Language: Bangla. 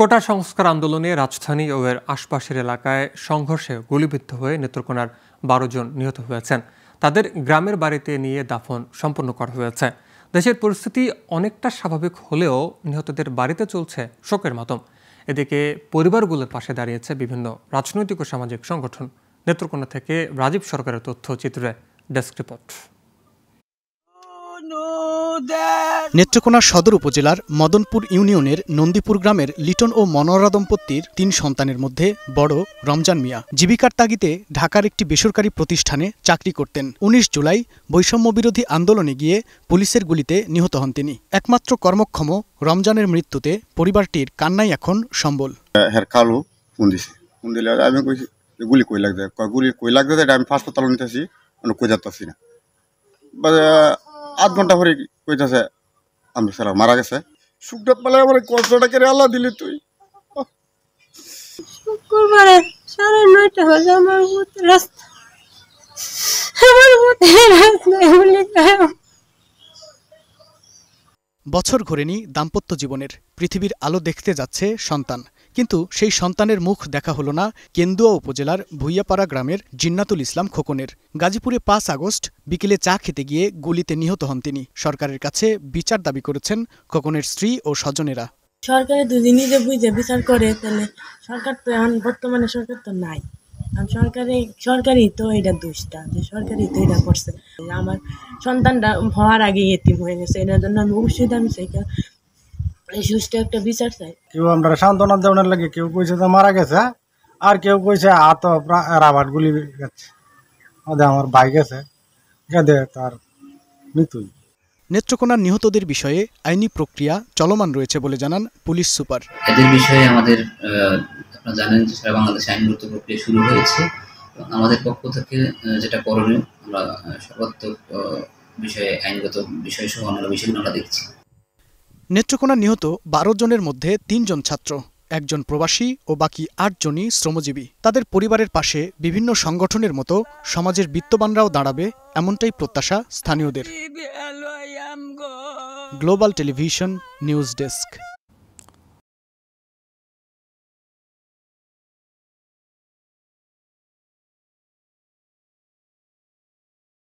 কোটা সংস্কার আন্দোলনে রাজধানী ও এর আশপাশের এলাকায় সংঘর্ষে গুলিবিদ্ধ হয়ে নেত্রকোনার বারো জন নিহত হয়েছেন তাদের গ্রামের বাড়িতে নিয়ে দাফন সম্পন্ন করা হয়েছে দেশের পরিস্থিতি অনেকটা স্বাভাবিক হলেও নিহতদের বাড়িতে চলছে শোকের মাতম এদিকে পরিবারগুলোর পাশে দাঁড়িয়েছে বিভিন্ন রাজনৈতিক ও সামাজিক সংগঠন নেত্রকোনা থেকে রাজীব সরকারের তথ্যচিত্রে ডেস্ক রিপোর্ট নেত্রকোনা সদর উপজেলার মদনপুর ইউনিয়নের নন্দীপুর গ্রামের লিটন ও মনোরা দম্পতির তিন সন্তানের মধ্যে বড় রমজান মিয়া জীবিকার তাগিতে ঢাকার একটি বেসরকারি প্রতিষ্ঠানে চাকরি করতেন ১৯ জুলাই বৈষম্য বিরোধী আন্দোলনে গিয়ে পুলিশের গুলিতে নিহত হন তিনি একমাত্র কর্মক্ষম রমজানের মৃত্যুতে পরিবারটির কান্নাই এখন সম্বল গুলি আমি না আধ ঘন্টা পরে কইতেছে আমি স্যার মারা গেছে সুখটা পেলে আমার কষ্টটা করে আল্লাহ দিলি তুই শুক্রবারে সাড়ে নয়টা আমার রাস্তা বছর ঘোরেনি দাম্পত্য জীবনের পৃথিবীর আলো দেখতে যাচ্ছে সন্তান কিন্তু সেই সন্তানের মুখ দেখা হলো না কেন্দুয়া উপজেলার ভুইয়াপাড়া গ্রামের জিন্নাতুল ইসলাম খোকনের গাজীপুরে পাঁচ আগস্ট বিকেলে চা খেতে গিয়ে গুলিতে নিহত হন তিনি সরকারের কাছে বিচার দাবি করেছেন খোকনের স্ত্রী ও স্বজনেরা সরকারের দুদিনই যে বুঝে বিচার করে তাহলে সরকার তো এখন বর্তমানে সরকার তো নাই সরকারি সরকারই তো এটা দোষটা যে সরকারই তো এটা করছে আমার সন্তানটা হওয়ার আগে এতিম হয়ে গেছে এটার জন্য আমি অবশ্যই আমি সেই হ্যাঁ? নেত্রকোনার নিহতদের বিষয়ে আইনি প্রক্রিয়া চলমান রয়েছে বলে জানান পুলিশ সুপার এদের বিষয়ে আমাদের জানেন যে সারা বাংলাদেশে আইনগত প্রক্রিয়া শুরু হয়েছে আমাদের পক্ষ থেকে যেটা করণীয় আমরা সর্বাত্মক বিষয়ে আইনগত বিষয় সহ আমরা বিষয়গুলো আমরা দেখছি নেত্রকোনা নিহত বারো জনের মধ্যে তিনজন ছাত্র একজন প্রবাসী ও বাকি আটজনই শ্রমজীবী তাদের পরিবারের পাশে বিভিন্ন সংগঠনের মতো সমাজের বিত্তবানরাও দাঁড়াবে এমনটাই প্রত্যাশা স্থানীয়দের গ্লোবাল টেলিভিশন নিউজ ডেস্ক